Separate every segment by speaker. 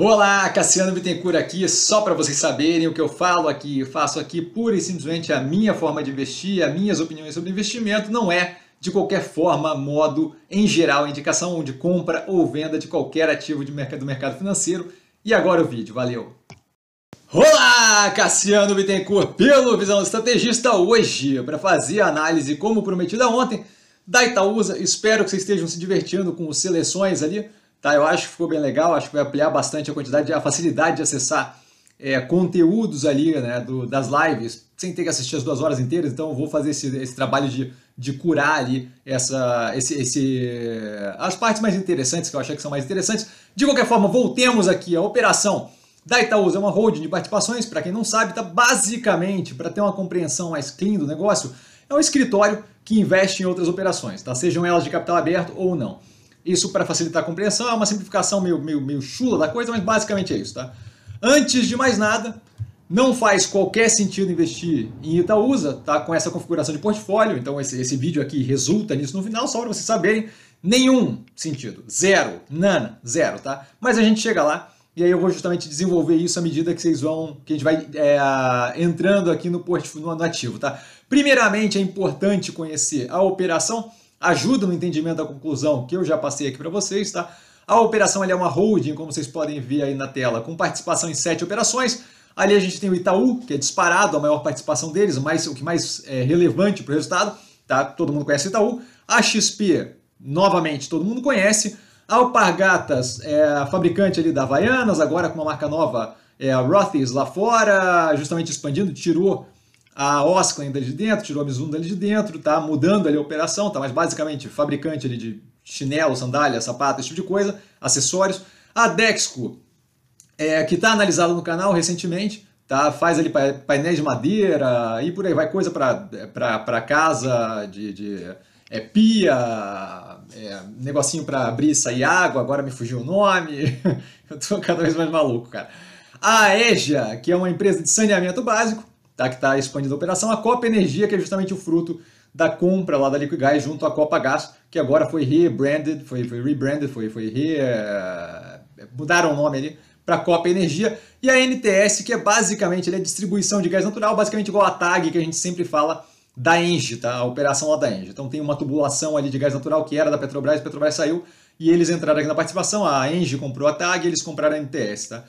Speaker 1: Olá, Cassiano Bittencourt aqui, só para vocês saberem o que eu falo aqui, eu faço aqui pura e simplesmente a minha forma de investir, as minhas opiniões sobre investimento, não é de qualquer forma, modo, em geral, indicação de compra ou venda de qualquer ativo de mercado, do mercado financeiro. E agora o vídeo, valeu! Olá, Cassiano Bittencourt, pelo Visão Estrategista, hoje, para fazer a análise, como prometida ontem, da Itaúsa, espero que vocês estejam se divertindo com seleções ali, Tá? Eu acho que ficou bem legal, acho que vai ampliar bastante a quantidade, a facilidade de acessar é, conteúdos ali né, do, das lives, sem ter que assistir as duas horas inteiras, então eu vou fazer esse, esse trabalho de, de curar ali essa, esse, esse, as partes mais interessantes, que eu achei que são mais interessantes. De qualquer forma, voltemos aqui à operação da Itaúsa, é uma holding de participações, para quem não sabe, tá basicamente, para ter uma compreensão mais clean do negócio, é um escritório que investe em outras operações, tá? sejam elas de capital aberto ou não. Isso para facilitar a compreensão, é uma simplificação meio, meio, meio chula da coisa, mas basicamente é isso, tá? Antes de mais nada, não faz qualquer sentido investir em Itaúsa, tá? Com essa configuração de portfólio, então esse, esse vídeo aqui resulta nisso no final, só para vocês saberem, nenhum sentido, zero, nana, zero, tá? Mas a gente chega lá e aí eu vou justamente desenvolver isso à medida que vocês vão, que a gente vai é, entrando aqui no portfólio no ativo, tá? Primeiramente é importante conhecer a operação ajuda no entendimento da conclusão que eu já passei aqui para vocês, tá? A operação é uma holding, como vocês podem ver aí na tela, com participação em sete operações. Ali a gente tem o Itaú, que é disparado, a maior participação deles, mais o que mais é relevante para o resultado, tá? Todo mundo conhece o Itaú. A XP, novamente, todo mundo conhece. A Alpargatas, é a fabricante ali da Havaianas, agora com uma marca nova, é a Rothy's lá fora, justamente expandindo, tirou a Osklin dali é de dentro, tirou a Mizuno dali de dentro, tá mudando ali a operação, tá? Mas basicamente fabricante ali de chinelo, sandália, sapato, esse tipo de coisa, acessórios. A Dexco, é, que está analisada no canal recentemente, tá? Faz ali painéis de madeira e por aí vai coisa para casa de, de é, pia, é, negocinho para abrir e sair água, agora me fugiu o nome. Eu tô cada vez mais maluco, cara. A EJA, que é uma empresa de saneamento básico, tá, que está expandindo a operação. A Copa Energia, que é justamente o fruto da compra lá da Liquigás junto à Copa Gás, que agora foi rebranded, foi, foi rebranded, foi, foi re... Eh, mudaram o nome ali para a Copa Energia. E a NTS, que é basicamente é distribuição de gás natural, basicamente igual a TAG, que a gente sempre fala da Enge, tá? a operação lá da Enge. Então tem uma tubulação ali de gás natural que era da Petrobras, a Petrobras saiu e eles entraram aqui na participação. A Enge comprou a TAG eles compraram a NTS. Tá?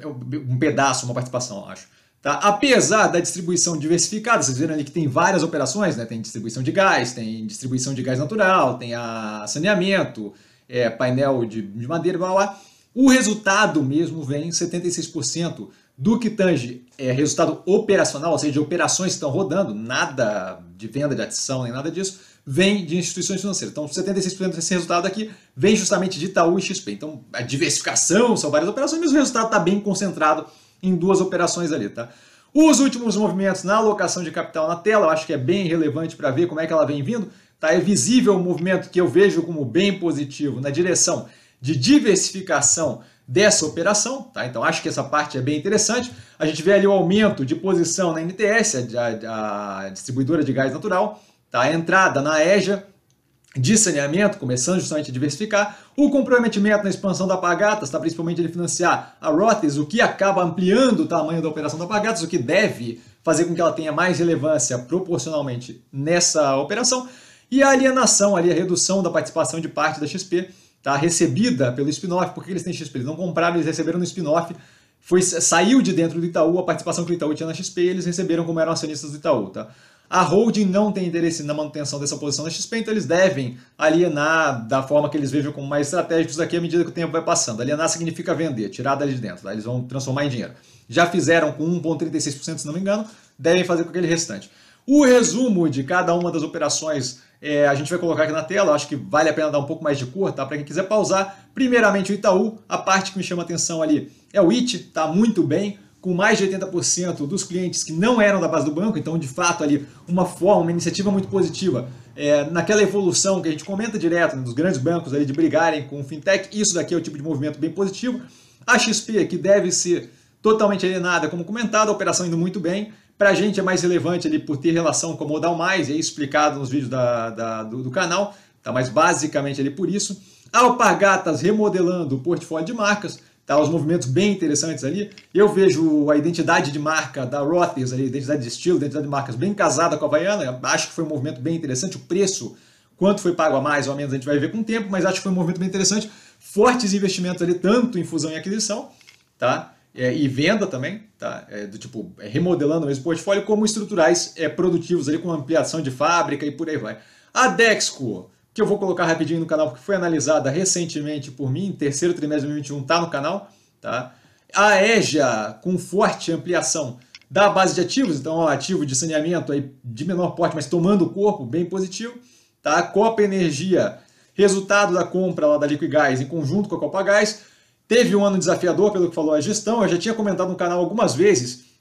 Speaker 1: É um pedaço, uma participação, acho. Tá? Apesar da distribuição diversificada, vocês viram ali que tem várias operações, né? tem distribuição de gás, tem distribuição de gás natural, tem a saneamento, é, painel de, de madeira, blá, blá, blá. O resultado mesmo vem 76% do que tange é, resultado operacional, ou seja, de operações que estão rodando, nada de venda, de adição, nem nada disso, vem de instituições financeiras. Então, 76% desse resultado aqui vem justamente de Itaú e XP. Então, a diversificação são várias operações, mas o resultado está bem concentrado em duas operações ali, tá? Os últimos movimentos na alocação de capital na tela, eu acho que é bem relevante para ver como é que ela vem vindo. Tá? É visível o um movimento que eu vejo como bem positivo na direção de diversificação dessa operação. Tá? Então acho que essa parte é bem interessante. A gente vê ali o aumento de posição na NTS, a, a, a distribuidora de gás natural, tá? a entrada na EJA, de saneamento, começando justamente a diversificar, o comprometimento na expansão da Pagatas está principalmente ele financiar a Rothes, o que acaba ampliando o tamanho da operação da Pagatas, o que deve fazer com que ela tenha mais relevância proporcionalmente nessa operação, e a alienação, ali a redução da participação de parte da XP, tá recebida pelo spin-off, porque eles têm XP, eles não compraram, eles receberam no spin-off, foi, saiu de dentro do Itaú a participação que o Itaú tinha na XP, eles receberam como eram acionistas do Itaú, tá? A holding não tem interesse na manutenção dessa posição na XP, então eles devem alienar da forma que eles vejam como mais estratégicos aqui à medida que o tempo vai passando. Alienar significa vender, tirar dali de dentro, tá? eles vão transformar em dinheiro. Já fizeram com 1,36%, se não me engano, devem fazer com aquele restante. O resumo de cada uma das operações é, a gente vai colocar aqui na tela, acho que vale a pena dar um pouco mais de cor, tá? Para quem quiser pausar. Primeiramente o Itaú, a parte que me chama atenção ali é o IT, tá muito bem com mais de 80% dos clientes que não eram da base do banco, então de fato ali uma forma, uma iniciativa muito positiva. É, naquela evolução que a gente comenta direto né, dos grandes bancos ali de brigarem com o fintech, isso daqui é o tipo de movimento bem positivo. A XP, que deve ser totalmente alienada, como comentado, a operação indo muito bem. Para a gente é mais relevante ali por ter relação com a Modal Mais, e é explicado nos vídeos da, da, do, do canal, tá? mas basicamente ali por isso. A Alpargatas remodelando o portfólio de marcas, Tá, os movimentos bem interessantes ali. Eu vejo a identidade de marca da Rothes, a identidade de estilo, identidade de marcas bem casada com a Havaiana. Acho que foi um movimento bem interessante. O preço, quanto foi pago a mais ou a menos, a gente vai ver com o tempo, mas acho que foi um movimento bem interessante. Fortes investimentos ali, tanto em fusão e aquisição, tá? É, e venda também, tá? É, do tipo, é, remodelando mesmo o portfólio, como estruturais é, produtivos ali, com ampliação de fábrica e por aí vai. A Dexco, que eu vou colocar rapidinho no canal, porque foi analisada recentemente por mim, terceiro trimestre de 2021 está no canal. Tá? A EJA, com forte ampliação da base de ativos, então ó, ativo de saneamento aí de menor porte, mas tomando o corpo, bem positivo. Tá? A Copa Energia, resultado da compra lá da Liquigás em conjunto com a Copagás, teve um ano desafiador, pelo que falou a gestão. Eu já tinha comentado no canal algumas vezes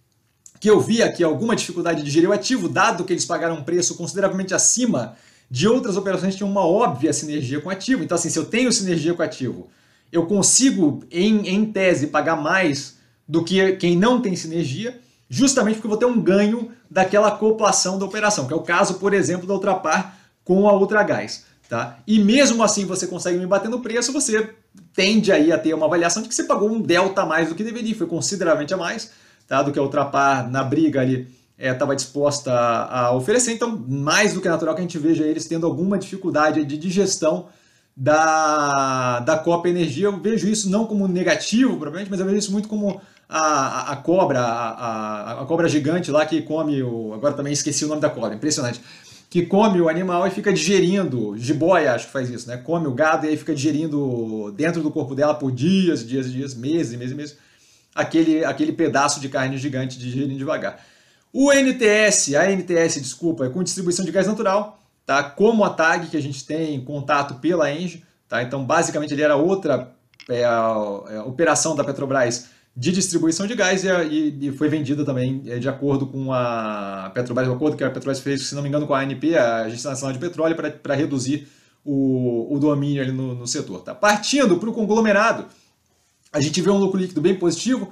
Speaker 1: que eu via que alguma dificuldade de gerir o ativo, dado que eles pagaram um preço consideravelmente acima de outras operações tinham uma óbvia sinergia com ativo. Então, assim, se eu tenho sinergia com ativo, eu consigo, em, em tese, pagar mais do que quem não tem sinergia, justamente porque eu vou ter um ganho daquela acoplação da operação, que é o caso, por exemplo, da Ultrapar com a Ultragás. Tá? E mesmo assim você consegue me bater no preço, você tende aí a ter uma avaliação de que você pagou um delta a mais do que deveria, foi consideravelmente a mais tá? do que a Ultrapar na briga ali estava é, disposta a, a, oferecer. Então, mais do que natural que a gente veja eles tendo alguma dificuldade de digestão da, da Copa Energia. Eu vejo isso não como negativo, provavelmente, mas eu vejo isso muito como a, a, a cobra, a, a, cobra gigante lá que come o. Agora também esqueci o nome da cobra, impressionante. Que come o animal e fica digerindo, jiboia acho que faz isso, né? Come o gado e aí fica digerindo dentro do corpo dela por dias, dias, dias, meses, meses, meses, aquele, aquele pedaço de carne gigante digerindo devagar. O NTS, a NTS, desculpa, é com distribuição de gás natural, tá? Como a TAG, que a gente tem contato pela Engie, tá? Então, basicamente, ele era outra é, a, é, operação da Petrobras de distribuição de gás e, e, e foi vendida também é, de acordo com a Petrobras, o acordo que a Petrobras fez, se não me engano, com a ANP, a Agência Nacional de Petróleo, para reduzir o, o, domínio ali no, no setor. Tá? Partindo para o conglomerado, a gente vê um lucro líquido bem positivo,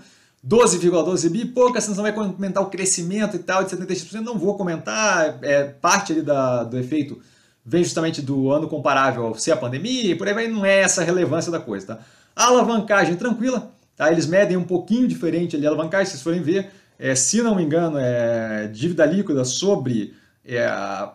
Speaker 1: 12,12 bi, pouca, não vai comentar o crescimento e tal de 76%, não vou comentar, é, parte ali da, do efeito vem justamente do ano comparável ao ser a pandemia, e por aí vai, não é essa a relevância da coisa, tá? A alavancagem tranquila, tá? Eles medem um pouquinho diferente ali a alavancagem, se vocês forem ver, é, se não me engano, é dívida líquida sobre é,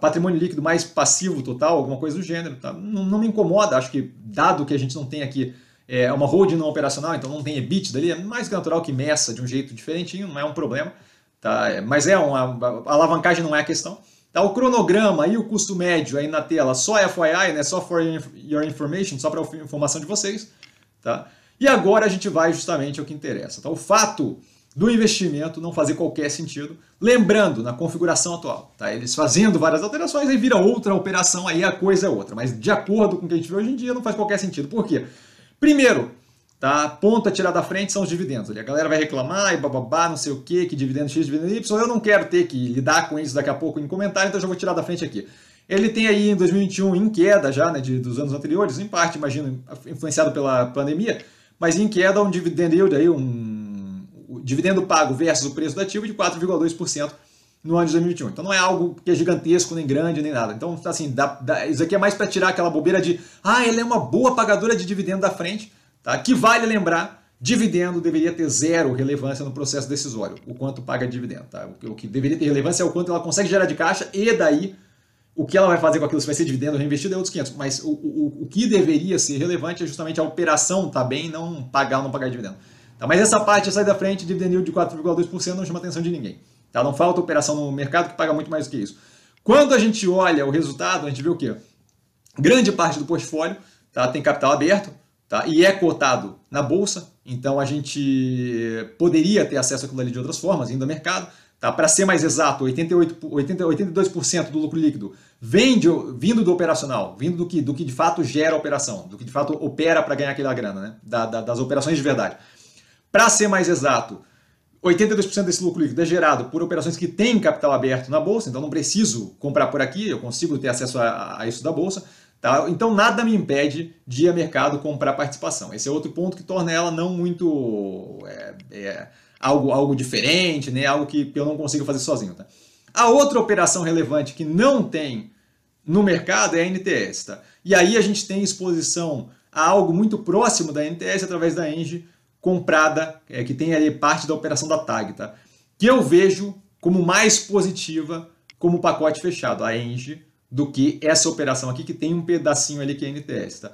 Speaker 1: patrimônio líquido mais passivo total, alguma coisa do gênero, tá? Não, não me incomoda, acho que dado que a gente não tem aqui é, é uma road não operacional, então não tem EBIT ali, é mais natural que meça de um jeito diferentinho, não é um problema, tá? É, mas é uma, a alavancagem não é a questão. Tá, o cronograma e o custo médio aí na tela, só FYI, né? só for your information, só para informação de vocês. Tá? E agora a gente vai justamente ao que interessa. Tá? O fato do investimento não fazer qualquer sentido, lembrando, na configuração atual. Tá? Eles fazendo várias alterações, aí vira outra operação, aí a coisa é outra. Mas de acordo com o que a gente vê hoje em dia, não faz qualquer sentido. Por quê? Primeiro, tá? Ponta tirar da frente são os dividendos. A galera vai reclamar e bababá, não sei o que, que dividendo X, dividendo Y. Eu não quero ter que lidar com isso daqui a pouco em comentário, então já vou tirar da frente aqui. Ele tem aí em 2021 em queda já, né, de, dos anos anteriores, em parte, imagino, influenciado pela pandemia, mas em queda um dividendo yield aí, um dividendo pago versus o preço do ativo de 4,2% no ano de 2021. Então não é algo que é gigantesco, nem grande, nem nada. Então, assim, dá, dá, isso aqui é mais para tirar aquela bobeira de ah, ela é uma boa pagadora de dividendo da frente, tá? Que vale lembrar, dividendo deveria ter zero relevância no processo decisório, o quanto paga dividendo, tá? O que, o que deveria ter relevância é o quanto ela consegue gerar de caixa e daí o que ela vai fazer com aquilo, se vai ser dividendo reinvestido, é outros 500. Mas o, o, o que deveria ser relevante é justamente a operação tá bem, não pagar ou não pagar dividendo. Tá, mas essa parte, sair da frente, dividendo de 4,2% não chama atenção de ninguém. Tá? Não falta operação no mercado que paga muito mais do que isso. Quando a gente olha o resultado, a gente vê o quê? Grande parte do portfólio tá? tem capital aberto tá? e é cotado na bolsa, então a gente poderia ter acesso àquilo ali de outras formas, indo ao mercado. Tá? Para ser mais exato, 88, 80, 82% do lucro líquido vem de, vindo do operacional, vindo do que, do que de fato gera a operação, do que de fato opera para ganhar aquela grana, né? Da, da, das operações de verdade. Para ser mais exato, 82% desse lucro líquido é gerado por operações que têm capital aberto na bolsa, então não preciso comprar por aqui, eu consigo ter acesso a, a isso da bolsa. Tá? Então nada me impede de ir a mercado comprar participação. Esse é outro ponto que torna ela não muito é, é, algo, algo diferente, né? algo que eu não consigo fazer sozinho. Tá? A outra operação relevante que não tem no mercado é a NTS. Tá? E aí a gente tem exposição a algo muito próximo da NTS através da Engie, comprada, é, que tem ali parte da operação da TAG, tá? que eu vejo como mais positiva como pacote fechado, a ENGE, do que essa operação aqui, que tem um pedacinho ali que é NTS. Tá?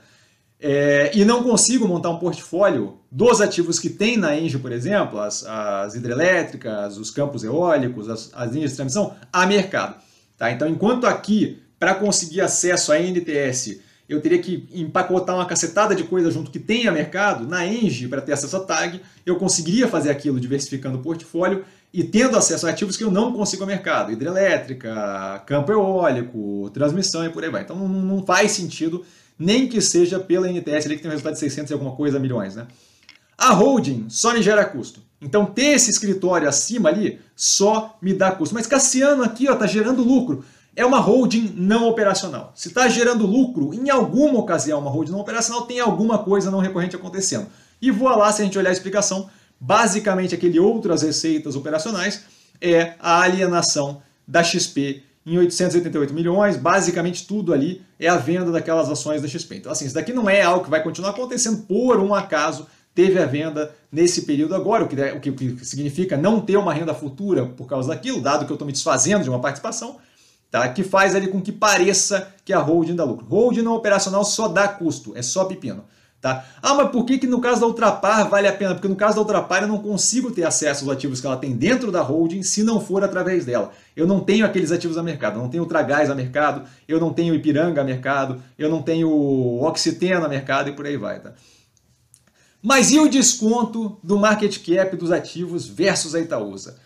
Speaker 1: É, e não consigo montar um portfólio dos ativos que tem na Enge por exemplo, as, as hidrelétricas, os campos eólicos, as, as linhas de transmissão, a mercado. Tá? Então, enquanto aqui, para conseguir acesso à NTS, eu teria que empacotar uma cacetada de coisa junto que tenha mercado na Engie para ter acesso à tag, eu conseguiria fazer aquilo diversificando o portfólio e tendo acesso a ativos que eu não consigo ao mercado, hidrelétrica, campo eólico, transmissão e por aí vai. Então não faz sentido, nem que seja pela NTS ali que tem um resultado de 600 e alguma coisa, milhões, né? A holding só me gera custo. Então ter esse escritório acima ali só me dá custo. Mas Cassiano aqui ó, tá gerando lucro é uma holding não operacional. Se está gerando lucro, em alguma ocasião, uma holding não operacional tem alguma coisa não recorrente acontecendo. E voa lá, se a gente olhar a explicação, basicamente aquele outras receitas operacionais é a alienação da XP em 888 milhões, basicamente tudo ali é a venda daquelas ações da XP. Então, assim, isso daqui não é algo que vai continuar acontecendo por um acaso, teve a venda nesse período agora, o que, o que significa não ter uma renda futura por causa daquilo, dado que eu estou me desfazendo de uma participação, tá? que faz ali com que pareça que a holding dá lucro. Holding não é operacional só dá custo, é só pepino. Tá? Ah, mas por que, que no caso da Ultrapar vale a pena? Porque no caso da Ultrapar eu não consigo ter acesso aos ativos que ela tem dentro da holding se não for através dela. Eu não tenho aqueles ativos a mercado, eu não tenho Ultragás a mercado, eu não tenho Ipiranga a mercado, eu não tenho Oxitena a mercado e por aí vai. Tá? Mas e o desconto do market cap dos ativos versus a Itaúsa?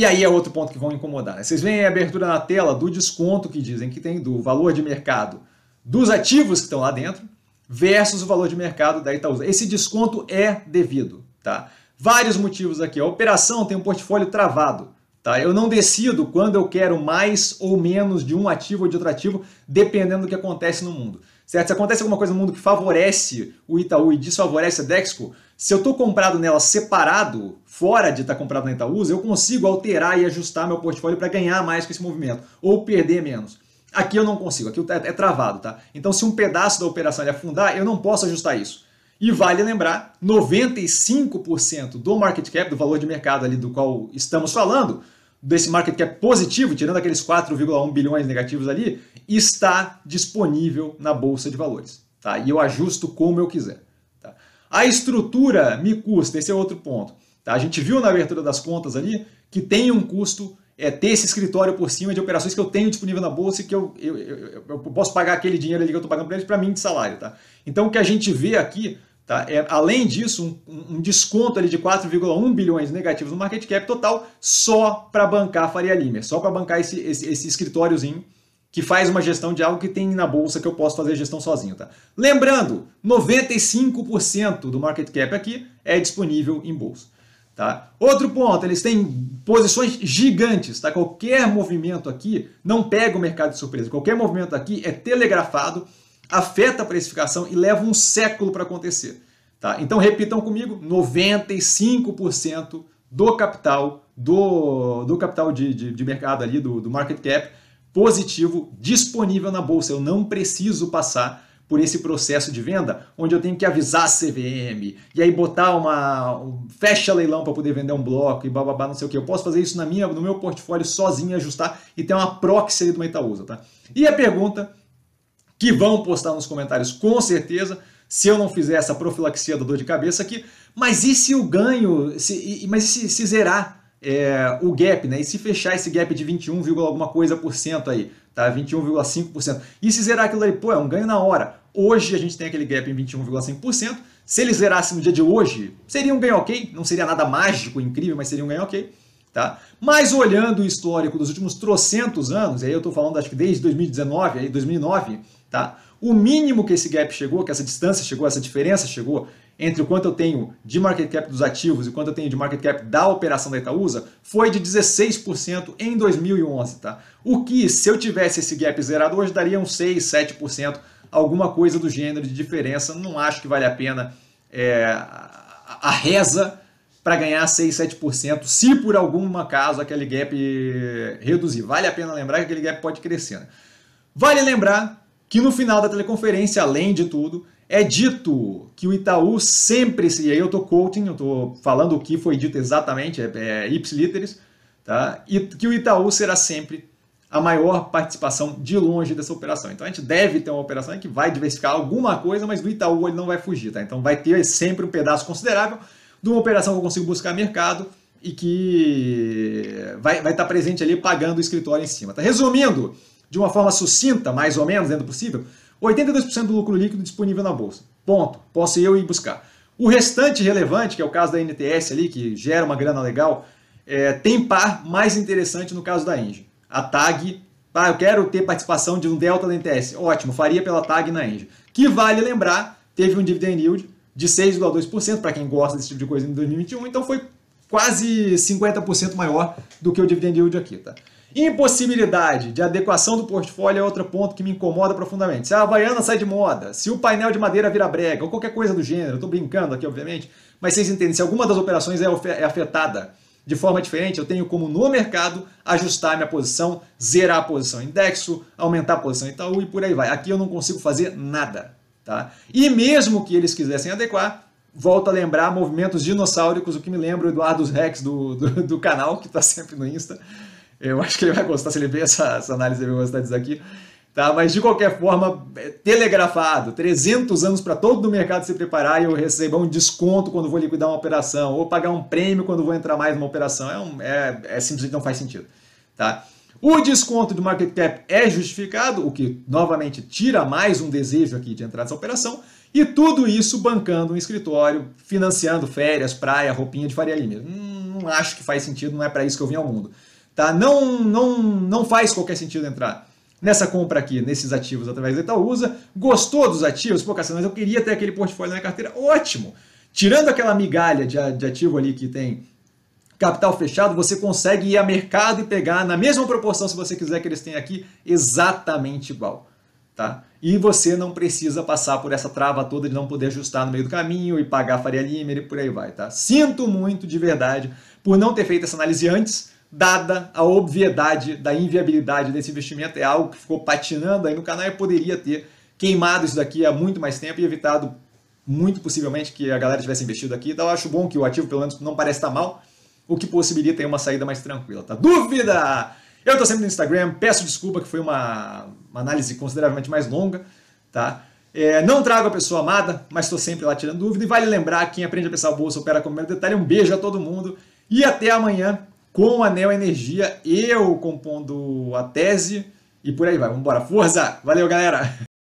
Speaker 1: E aí é outro ponto que vão incomodar. Né? Vocês veem a abertura na tela do desconto que dizem que tem do valor de mercado dos ativos que estão lá dentro versus o valor de mercado da Itaúsa. Esse desconto é devido, tá? Vários motivos aqui. A operação tem um portfólio travado, tá? Eu não decido quando eu quero mais ou menos de um ativo ou de outro ativo, dependendo do que acontece no mundo. Certo? Se acontece alguma coisa no mundo que favorece o Itaú e desfavorece a Dexco, se eu estou comprado nela separado, fora de estar tá comprado na Itaúsa, eu consigo alterar e ajustar meu portfólio para ganhar mais com esse movimento, ou perder menos. Aqui eu não consigo, aqui é, é travado, tá? Então, se um pedaço da operação ele afundar, eu não posso ajustar isso. E vale lembrar, 95% do market cap, do valor de mercado ali do qual estamos falando, desse market cap positivo, tirando aqueles 4,1 bilhões negativos ali, está disponível na bolsa de valores. Tá? E eu ajusto como eu quiser. Tá? A estrutura me custa, esse é outro ponto. Tá? A gente viu na abertura das contas ali que tem um custo é, ter esse escritório por cima de operações que eu tenho disponível na bolsa e que eu, eu, eu, eu posso pagar aquele dinheiro ali que eu estou pagando para eles para mim de salário. Tá? Então o que a gente vê aqui Tá? É, além disso, um, um, desconto ali de 4,1 bilhões negativos no market cap total só para bancar a Faria Lima, é só para bancar esse, esse, esse, escritóriozinho que faz uma gestão de algo que tem na bolsa que eu posso fazer gestão sozinho. Tá? Lembrando, 95% do market cap aqui é disponível em bolsa. Tá? Outro ponto, eles têm posições gigantes. Tá? Qualquer movimento aqui não pega o mercado de surpresa. Qualquer movimento aqui é telegrafado afeta a precificação e leva um século para acontecer. Tá? Então repitam comigo: 95% do capital do, do capital de, de, de mercado ali, do, do market cap, positivo, disponível na bolsa. Eu não preciso passar por esse processo de venda, onde eu tenho que avisar a CVM e aí botar uma um, fecha leilão para poder vender um bloco e bababá, não sei o que. Eu posso fazer isso na minha, no meu portfólio sozinho, ajustar e ter uma proxy ali do Itaúsa, tá? E a pergunta que vão postar nos comentários com certeza se eu não fizer essa profilaxia da dor de cabeça aqui. Mas e se o ganho, se, mas se, se zerar é, o gap, né? E se fechar esse gap de 21, alguma coisa por cento aí, tá? 21,5%. E se zerar aquilo ali, pô, é um ganho na hora. Hoje a gente tem aquele gap em 21,5%. Se ele zerasse no dia de hoje, seria um ganho ok, não seria nada mágico, incrível, mas seria um ganho ok. Tá? Mas olhando o histórico dos últimos trocentos anos, aí eu estou falando acho que desde 2019, aí 2009, Tá? O mínimo que esse gap chegou, que essa distância chegou, essa diferença chegou entre o quanto eu tenho de market cap dos ativos e quanto eu tenho de market cap da operação da Itaúsa foi de 16% em 2011. Tá? O que, se eu tivesse esse gap zerado hoje, daria uns 6, 7%, alguma coisa do gênero de diferença. Não acho que vale a pena é, a reza para ganhar 6, 7%, se por algum acaso aquele gap reduzir. Vale a pena lembrar que aquele gap pode crescer. Né? Vale lembrar que no final da teleconferência, além de tudo, é dito que o Itaú sempre, se, e aí eu estou quoting, eu estou falando o que foi dito exatamente, é, é ips literis, tá? e que o Itaú será sempre a maior participação de longe dessa operação. Então a gente deve ter uma operação que vai diversificar alguma coisa, mas do Itaú ele não vai fugir. Tá? Então vai ter sempre um pedaço considerável de uma operação que eu consigo buscar mercado e que vai, vai estar tá presente ali pagando o escritório em cima. Tá? Resumindo, de uma forma sucinta, mais ou menos, dentro do possível, 82% do lucro líquido disponível na bolsa. Ponto. Posso eu ir buscar. O restante relevante, que é o caso da NTS ali, que gera uma grana legal, é, tem par mais interessante no caso da Engie. A TAG, ah, eu quero ter participação de um delta da NTS. Ótimo, faria pela TAG na Engie. Que vale lembrar, teve um dividend yield de 6,2% para quem gosta desse tipo de coisa em 2021, então foi quase 50% maior do que o dividend yield aqui, tá? Impossibilidade de adequação do portfólio é outro ponto que me incomoda profundamente. Se a Havaiana sai de moda, se o painel de madeira vira brega, ou qualquer coisa do gênero, estou brincando aqui, obviamente, mas vocês entendem, se alguma das operações é, é afetada de forma diferente, eu tenho como no mercado ajustar minha posição, zerar a posição indexo, aumentar a posição Itaú e por aí vai. Aqui eu não consigo fazer nada. Tá? E mesmo que eles quisessem adequar, volto a lembrar movimentos dinossáuricos, o que me lembra o Eduardo Rex do, do, do canal, que está sempre no Insta. Eu acho que ele vai gostar, se ele ver essa, essa análise, ele vai gostar disso aqui. Tá? Mas de qualquer forma, é, telegrafado, 300 anos para todo o mercado se preparar e eu receber um desconto quando vou liquidar uma operação, ou pagar um prêmio quando vou entrar mais numa operação. É, um, é, é simplesmente não faz sentido. Tá? O desconto do market cap é justificado, o que novamente tira mais um desejo aqui de entrar nessa operação, e tudo isso bancando um escritório, financiando férias, praia, roupinha de Faria Lima. Hum, não acho que faz sentido, não é para isso que eu vim ao mundo. Tá? Não, não, não faz qualquer sentido entrar nessa compra aqui, nesses ativos através da Itaúsa. Gostou dos ativos? Pô, Cassiano, mas eu queria ter aquele portfólio na minha carteira. Ótimo! Tirando aquela migalha de, de ativo ali que tem capital fechado, você consegue ir a mercado e pegar na mesma proporção, se você quiser, que eles têm aqui, exatamente igual. Tá? E você não precisa passar por essa trava toda de não poder ajustar no meio do caminho e pagar a Faria Limer e por aí vai. Tá? Sinto muito de verdade por não ter feito essa análise antes, dada a obviedade da inviabilidade desse investimento, é algo que ficou patinando aí no canal e poderia ter queimado isso daqui há muito mais tempo e evitado muito possivelmente que a galera tivesse investido aqui. Então eu acho bom que o ativo pelo menos não parece estar mal, o que possibilita uma saída mais tranquila, tá? Dúvida! Eu estou sempre no Instagram, peço desculpa que foi uma, uma análise consideravelmente mais longa, tá? É, não trago a pessoa amada, mas estou sempre lá tirando dúvida. E vale lembrar, quem aprende a pensar a bolsa opera com o detalhe. Um beijo a todo mundo e até amanhã com a Neo Energia, eu compondo a tese e por aí vai. Vamos embora. Força! Valeu, galera!